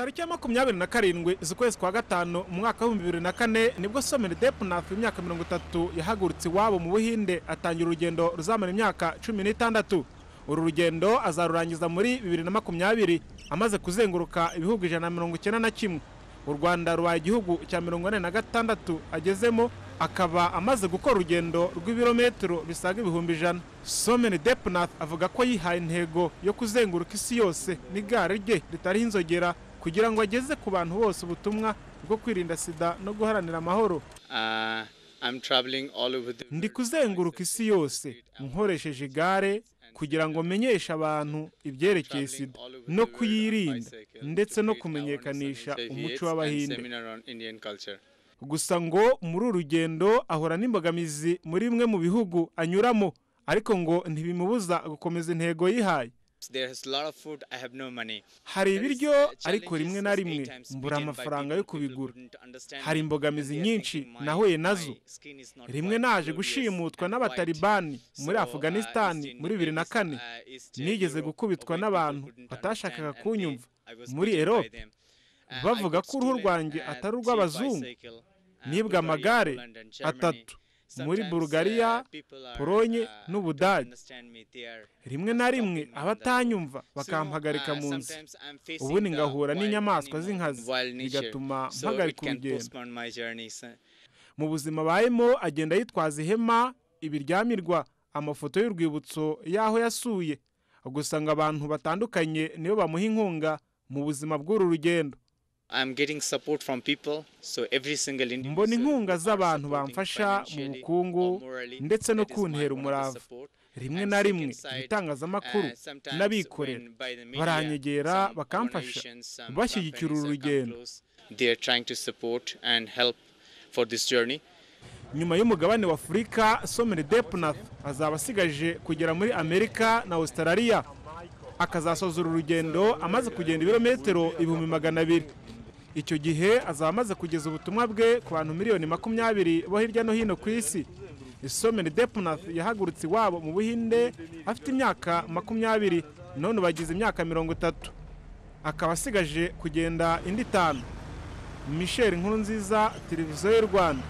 tariki ya makumyabiri na karindwi z'ukwezi kwa gatanu mu mwaka w'ibihumbi bibiri na kane nibwo somero depunafi imyaka mirongo itatu yahagurutse iwabo mu buhinde atangira urugendo ruzamara imyaka cumi n'itandatu uru rugendo azarurangiza muri bibiri na makumyabiri amaze kuzenguruka ibihugu ijana na mirongo icyenda na kimwe u rwanda rubaye igihugu cya mirongo ine na gatandatu agezemo akaba amaze gukora urugendo rw'ibirometero bisaga ibihumbi ijana someni depunath avuga ko yihaye intego yo kuzenguruka isi yose n'igare rye ritariho inzogera kugira ngo ageze ku bantu bose ubutumwa bwo kwirinda sida no guharanira amahoro uh, ndi kuzenguruka isi yose nkoresheje igare kugira ngo menyeshe abantu ibyerekeye sida no kuyirinda ndetse no kumenyekanisha umuco w'abahinde gusa ngo muri uru rugendo ahura n'imbogamizi muri bimwe mu bihugu anyuramo ariko ngo ntibimubuza gukomeza intego yihaye hari ibiryo ariko rimwe na rimwe mbura amafaranga yo kubigura hari imbogamizi nyinshi nahuye nazo rimwe naje gushimutwa n'abataribani muri uh, Afganistani, muri bibiri na kane uh, nigeze gukubitwa n'abantu batashakaga kunyumva muri erope uh, bavuga ko uruhu rwanjye atari urw'abazungu nibwa amagare atatu muri burugariya polonye n'ubudage rimwe na rimwe abatanyumva bakampagarika uh, mu nzu ubundi ngahura n'inyamaswa z'inkazi bigatuma mpagarika urugendo mu buzima abayemo agenda yitwaza ihema ibiryamirwa amafoto y'urwibutso y'aho yasuye gusa abantu batandukanye nibo bamuha inkunga mu buzima bw'uru rugendo mbona inkunga z'abantu bamfasha mu bukungu ndetse no kuntera umurava rimwe na rimwe ibitangazamakuru uh, n'abikorera baranyegera bakamfasha bashyigikira uru rugendo nyuma y'umugabane wa afurika somere depunath azaba asigaje kugera muri amerika na australia akazasoza uru rugendo amaze kugenda ibirometero ibihumbi magana abiri icyo gihe azaba amaze kugeza ubutumwa bwe ku bantu miliyoni makumyabiri bo hirya no hino ku isi isomero depunath yahagurutse iwabo mu buhinde afite imyaka makumyabiri none ubu agize imyaka mirongo itatu akaba asigaje kugenda indi itanu michel nkurunziza televiziyo y'u rwanda